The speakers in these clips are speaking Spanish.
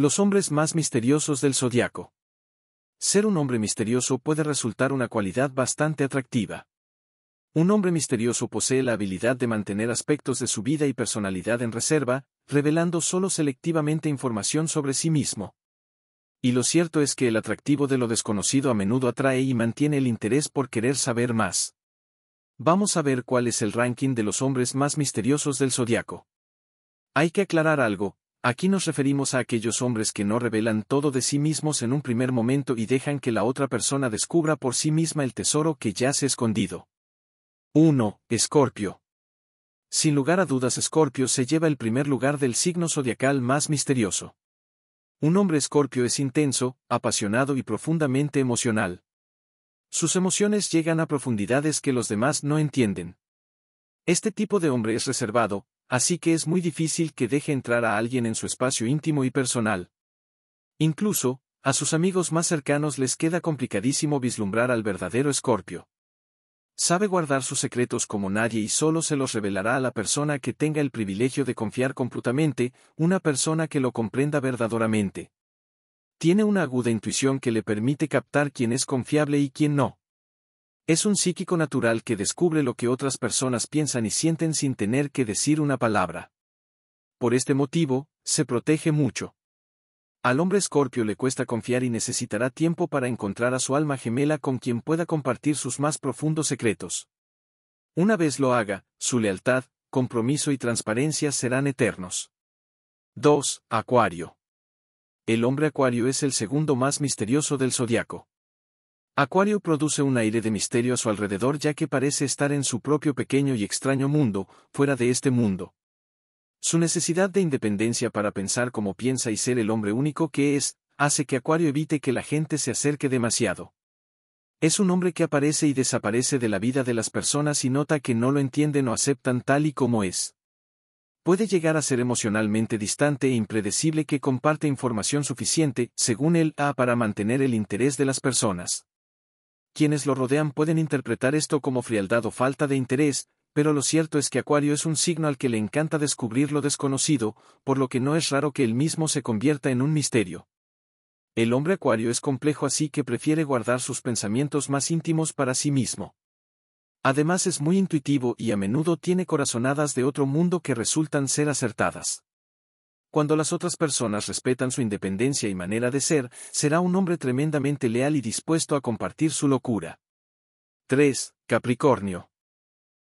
Los hombres más misteriosos del zodiaco. Ser un hombre misterioso puede resultar una cualidad bastante atractiva. Un hombre misterioso posee la habilidad de mantener aspectos de su vida y personalidad en reserva, revelando solo selectivamente información sobre sí mismo. Y lo cierto es que el atractivo de lo desconocido a menudo atrae y mantiene el interés por querer saber más. Vamos a ver cuál es el ranking de los hombres más misteriosos del zodiaco. Hay que aclarar algo, Aquí nos referimos a aquellos hombres que no revelan todo de sí mismos en un primer momento y dejan que la otra persona descubra por sí misma el tesoro que ya se ha escondido. 1. Escorpio. Sin lugar a dudas Escorpio se lleva el primer lugar del signo zodiacal más misterioso. Un hombre Escorpio es intenso, apasionado y profundamente emocional. Sus emociones llegan a profundidades que los demás no entienden. Este tipo de hombre es reservado, Así que es muy difícil que deje entrar a alguien en su espacio íntimo y personal. Incluso, a sus amigos más cercanos les queda complicadísimo vislumbrar al verdadero Escorpio. Sabe guardar sus secretos como nadie y solo se los revelará a la persona que tenga el privilegio de confiar completamente, una persona que lo comprenda verdaderamente. Tiene una aguda intuición que le permite captar quién es confiable y quién no. Es un psíquico natural que descubre lo que otras personas piensan y sienten sin tener que decir una palabra. Por este motivo, se protege mucho. Al hombre escorpio le cuesta confiar y necesitará tiempo para encontrar a su alma gemela con quien pueda compartir sus más profundos secretos. Una vez lo haga, su lealtad, compromiso y transparencia serán eternos. 2. Acuario. El hombre acuario es el segundo más misterioso del zodiaco. Acuario produce un aire de misterio a su alrededor ya que parece estar en su propio pequeño y extraño mundo, fuera de este mundo. Su necesidad de independencia para pensar como piensa y ser el hombre único que es, hace que Acuario evite que la gente se acerque demasiado. Es un hombre que aparece y desaparece de la vida de las personas y nota que no lo entienden o aceptan tal y como es. Puede llegar a ser emocionalmente distante e impredecible que comparte información suficiente, según él, a para mantener el interés de las personas quienes lo rodean pueden interpretar esto como frialdad o falta de interés, pero lo cierto es que Acuario es un signo al que le encanta descubrir lo desconocido, por lo que no es raro que él mismo se convierta en un misterio. El hombre Acuario es complejo así que prefiere guardar sus pensamientos más íntimos para sí mismo. Además es muy intuitivo y a menudo tiene corazonadas de otro mundo que resultan ser acertadas. Cuando las otras personas respetan su independencia y manera de ser, será un hombre tremendamente leal y dispuesto a compartir su locura. 3. Capricornio.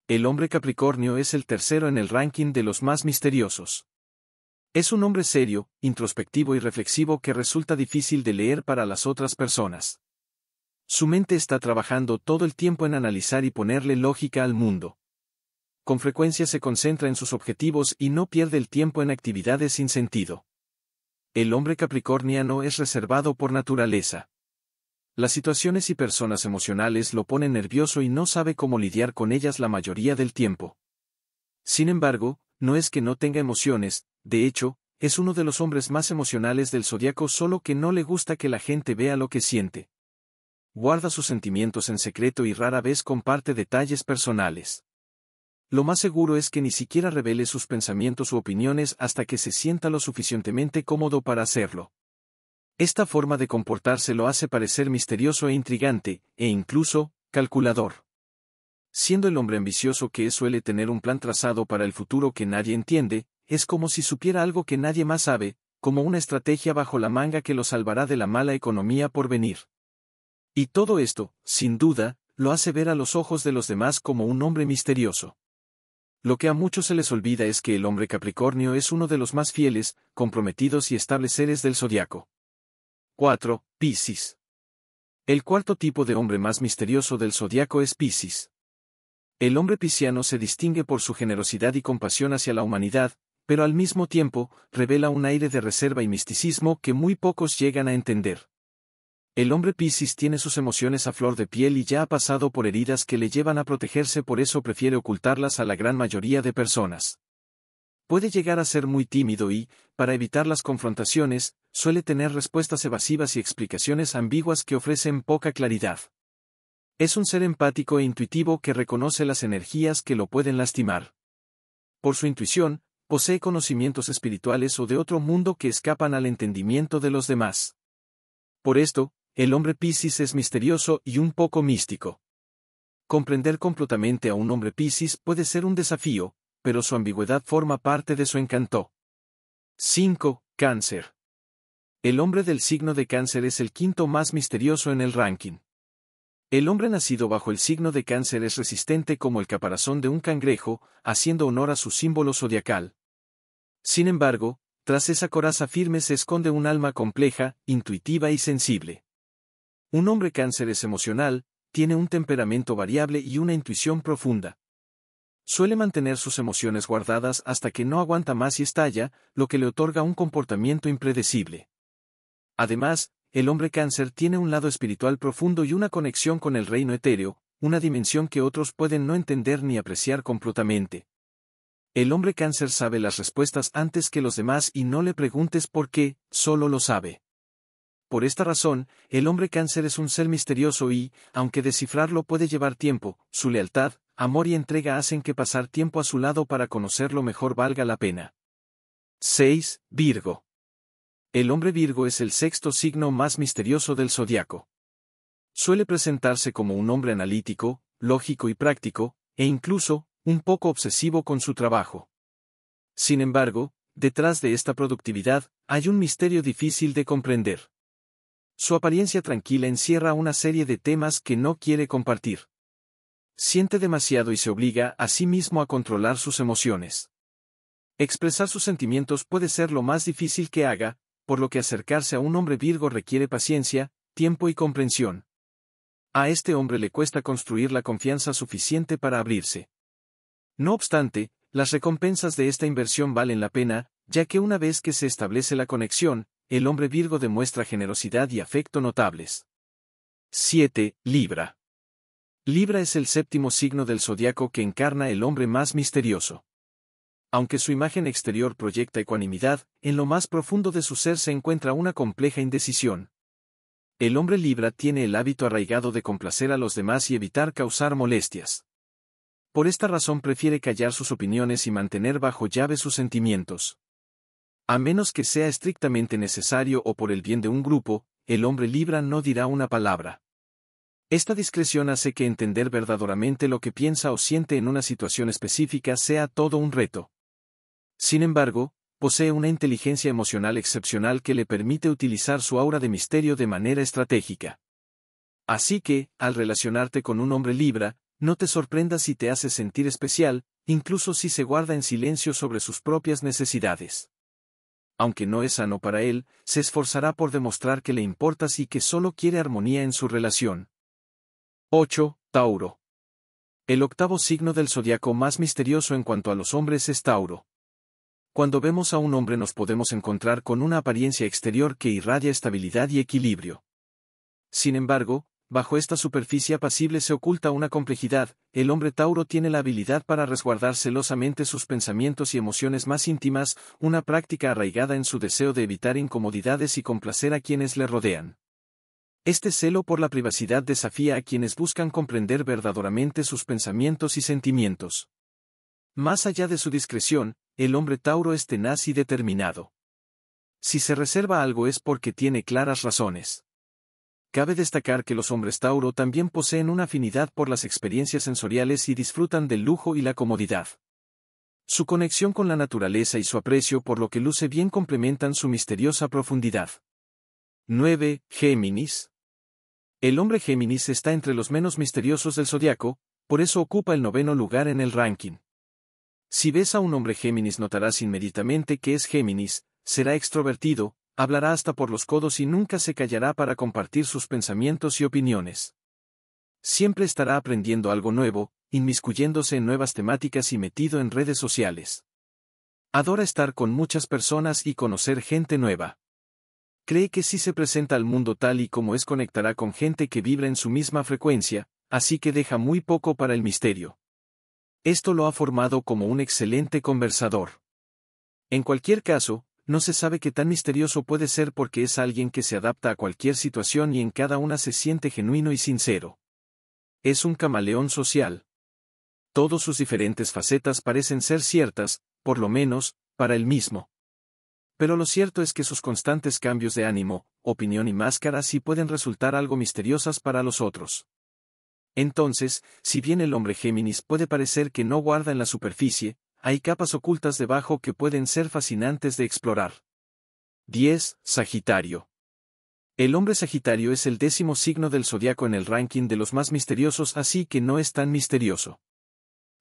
El hombre Capricornio es el tercero en el ranking de los más misteriosos. Es un hombre serio, introspectivo y reflexivo que resulta difícil de leer para las otras personas. Su mente está trabajando todo el tiempo en analizar y ponerle lógica al mundo con frecuencia se concentra en sus objetivos y no pierde el tiempo en actividades sin sentido. El hombre capricorniano es reservado por naturaleza. Las situaciones y personas emocionales lo ponen nervioso y no sabe cómo lidiar con ellas la mayoría del tiempo. Sin embargo, no es que no tenga emociones, de hecho, es uno de los hombres más emocionales del zodiaco solo que no le gusta que la gente vea lo que siente. Guarda sus sentimientos en secreto y rara vez comparte detalles personales. Lo más seguro es que ni siquiera revele sus pensamientos u opiniones hasta que se sienta lo suficientemente cómodo para hacerlo. Esta forma de comportarse lo hace parecer misterioso e intrigante, e incluso, calculador. Siendo el hombre ambicioso que suele tener un plan trazado para el futuro que nadie entiende, es como si supiera algo que nadie más sabe, como una estrategia bajo la manga que lo salvará de la mala economía por venir. Y todo esto, sin duda, lo hace ver a los ojos de los demás como un hombre misterioso. Lo que a muchos se les olvida es que el hombre Capricornio es uno de los más fieles, comprometidos y estables seres del zodiaco. 4. Piscis. El cuarto tipo de hombre más misterioso del zodiaco es Piscis. El hombre pisciano se distingue por su generosidad y compasión hacia la humanidad, pero al mismo tiempo, revela un aire de reserva y misticismo que muy pocos llegan a entender. El hombre Piscis tiene sus emociones a flor de piel y ya ha pasado por heridas que le llevan a protegerse por eso prefiere ocultarlas a la gran mayoría de personas. Puede llegar a ser muy tímido y, para evitar las confrontaciones, suele tener respuestas evasivas y explicaciones ambiguas que ofrecen poca claridad. Es un ser empático e intuitivo que reconoce las energías que lo pueden lastimar. Por su intuición, posee conocimientos espirituales o de otro mundo que escapan al entendimiento de los demás. Por esto, el hombre Piscis es misterioso y un poco místico. Comprender completamente a un hombre Piscis puede ser un desafío, pero su ambigüedad forma parte de su encanto. 5. Cáncer. El hombre del signo de cáncer es el quinto más misterioso en el ranking. El hombre nacido bajo el signo de cáncer es resistente como el caparazón de un cangrejo, haciendo honor a su símbolo zodiacal. Sin embargo, tras esa coraza firme se esconde un alma compleja, intuitiva y sensible. Un hombre cáncer es emocional, tiene un temperamento variable y una intuición profunda. Suele mantener sus emociones guardadas hasta que no aguanta más y estalla, lo que le otorga un comportamiento impredecible. Además, el hombre cáncer tiene un lado espiritual profundo y una conexión con el reino etéreo, una dimensión que otros pueden no entender ni apreciar completamente. El hombre cáncer sabe las respuestas antes que los demás y no le preguntes por qué, solo lo sabe. Por esta razón, el hombre cáncer es un ser misterioso y, aunque descifrarlo puede llevar tiempo, su lealtad, amor y entrega hacen que pasar tiempo a su lado para conocerlo mejor valga la pena. 6. Virgo. El hombre Virgo es el sexto signo más misterioso del zodiaco. Suele presentarse como un hombre analítico, lógico y práctico, e incluso, un poco obsesivo con su trabajo. Sin embargo, detrás de esta productividad, hay un misterio difícil de comprender. Su apariencia tranquila encierra una serie de temas que no quiere compartir. Siente demasiado y se obliga a sí mismo a controlar sus emociones. Expresar sus sentimientos puede ser lo más difícil que haga, por lo que acercarse a un hombre Virgo requiere paciencia, tiempo y comprensión. A este hombre le cuesta construir la confianza suficiente para abrirse. No obstante, las recompensas de esta inversión valen la pena, ya que una vez que se establece la conexión, el hombre Virgo demuestra generosidad y afecto notables. 7. Libra. Libra es el séptimo signo del zodiaco que encarna el hombre más misterioso. Aunque su imagen exterior proyecta ecuanimidad, en lo más profundo de su ser se encuentra una compleja indecisión. El hombre Libra tiene el hábito arraigado de complacer a los demás y evitar causar molestias. Por esta razón prefiere callar sus opiniones y mantener bajo llave sus sentimientos. A menos que sea estrictamente necesario o por el bien de un grupo, el hombre libra no dirá una palabra. Esta discreción hace que entender verdaderamente lo que piensa o siente en una situación específica sea todo un reto. Sin embargo, posee una inteligencia emocional excepcional que le permite utilizar su aura de misterio de manera estratégica. Así que, al relacionarte con un hombre libra, no te sorprendas si te hace sentir especial, incluso si se guarda en silencio sobre sus propias necesidades aunque no es sano para él, se esforzará por demostrar que le importas y que solo quiere armonía en su relación. 8. Tauro. El octavo signo del zodiaco más misterioso en cuanto a los hombres es Tauro. Cuando vemos a un hombre nos podemos encontrar con una apariencia exterior que irradia estabilidad y equilibrio. Sin embargo, bajo esta superficie apacible se oculta una complejidad, el hombre Tauro tiene la habilidad para resguardar celosamente sus pensamientos y emociones más íntimas, una práctica arraigada en su deseo de evitar incomodidades y complacer a quienes le rodean. Este celo por la privacidad desafía a quienes buscan comprender verdaderamente sus pensamientos y sentimientos. Más allá de su discreción, el hombre Tauro es tenaz y determinado. Si se reserva algo es porque tiene claras razones. Cabe destacar que los hombres Tauro también poseen una afinidad por las experiencias sensoriales y disfrutan del lujo y la comodidad. Su conexión con la naturaleza y su aprecio por lo que luce bien complementan su misteriosa profundidad. 9. Géminis. El hombre Géminis está entre los menos misteriosos del zodiaco, por eso ocupa el noveno lugar en el ranking. Si ves a un hombre Géminis notarás inmediatamente que es Géminis, será extrovertido, Hablará hasta por los codos y nunca se callará para compartir sus pensamientos y opiniones. Siempre estará aprendiendo algo nuevo, inmiscuyéndose en nuevas temáticas y metido en redes sociales. Adora estar con muchas personas y conocer gente nueva. Cree que si se presenta al mundo tal y como es conectará con gente que vibra en su misma frecuencia, así que deja muy poco para el misterio. Esto lo ha formado como un excelente conversador. En cualquier caso, no se sabe qué tan misterioso puede ser porque es alguien que se adapta a cualquier situación y en cada una se siente genuino y sincero. Es un camaleón social. Todas sus diferentes facetas parecen ser ciertas, por lo menos, para él mismo. Pero lo cierto es que sus constantes cambios de ánimo, opinión y máscara sí pueden resultar algo misteriosas para los otros. Entonces, si bien el hombre Géminis puede parecer que no guarda en la superficie, hay capas ocultas debajo que pueden ser fascinantes de explorar. 10. Sagitario. El hombre Sagitario es el décimo signo del zodiaco en el ranking de los más misteriosos, así que no es tan misterioso.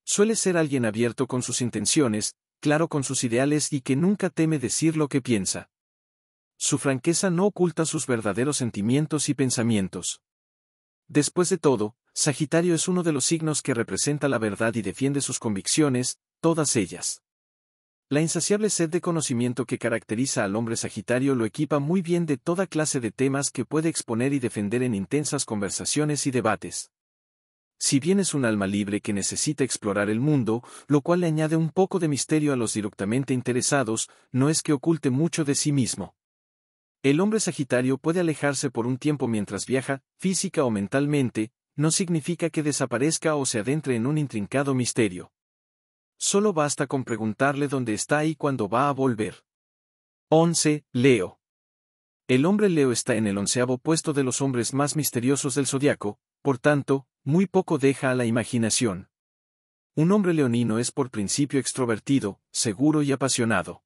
Suele ser alguien abierto con sus intenciones, claro con sus ideales y que nunca teme decir lo que piensa. Su franqueza no oculta sus verdaderos sentimientos y pensamientos. Después de todo, Sagitario es uno de los signos que representa la verdad y defiende sus convicciones, todas ellas. La insaciable sed de conocimiento que caracteriza al hombre Sagitario lo equipa muy bien de toda clase de temas que puede exponer y defender en intensas conversaciones y debates. Si bien es un alma libre que necesita explorar el mundo, lo cual le añade un poco de misterio a los directamente interesados, no es que oculte mucho de sí mismo. El hombre Sagitario puede alejarse por un tiempo mientras viaja, física o mentalmente, no significa que desaparezca o se adentre en un intrincado misterio. Solo basta con preguntarle dónde está y cuándo va a volver. 11. Leo. El hombre Leo está en el onceavo puesto de los hombres más misteriosos del zodiaco, por tanto, muy poco deja a la imaginación. Un hombre leonino es por principio extrovertido, seguro y apasionado.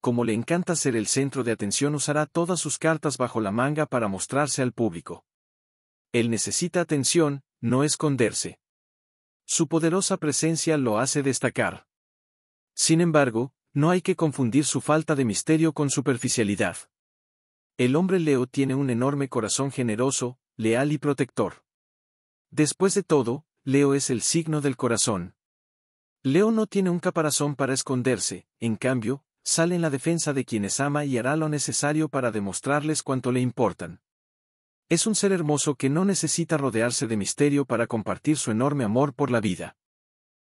Como le encanta ser el centro de atención usará todas sus cartas bajo la manga para mostrarse al público. Él necesita atención, no esconderse. Su poderosa presencia lo hace destacar. Sin embargo, no hay que confundir su falta de misterio con superficialidad. El hombre Leo tiene un enorme corazón generoso, leal y protector. Después de todo, Leo es el signo del corazón. Leo no tiene un caparazón para esconderse, en cambio, sale en la defensa de quienes ama y hará lo necesario para demostrarles cuánto le importan. Es un ser hermoso que no necesita rodearse de misterio para compartir su enorme amor por la vida.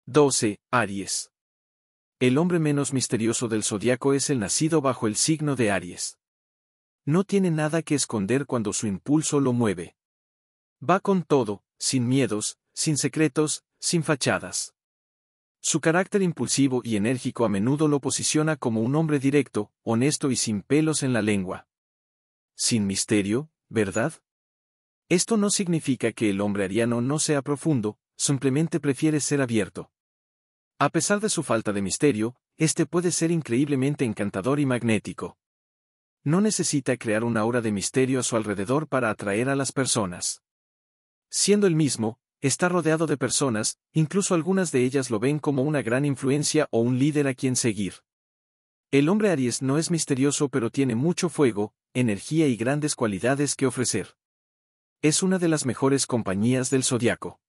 12. Aries. El hombre menos misterioso del zodiaco es el nacido bajo el signo de Aries. No tiene nada que esconder cuando su impulso lo mueve. Va con todo, sin miedos, sin secretos, sin fachadas. Su carácter impulsivo y enérgico a menudo lo posiciona como un hombre directo, honesto y sin pelos en la lengua. Sin misterio, ¿verdad? Esto no significa que el hombre ariano no sea profundo, simplemente prefiere ser abierto. A pesar de su falta de misterio, este puede ser increíblemente encantador y magnético. No necesita crear una aura de misterio a su alrededor para atraer a las personas. Siendo el mismo, está rodeado de personas, incluso algunas de ellas lo ven como una gran influencia o un líder a quien seguir. El hombre Aries no es misterioso pero tiene mucho fuego, energía y grandes cualidades que ofrecer. Es una de las mejores compañías del zodiaco.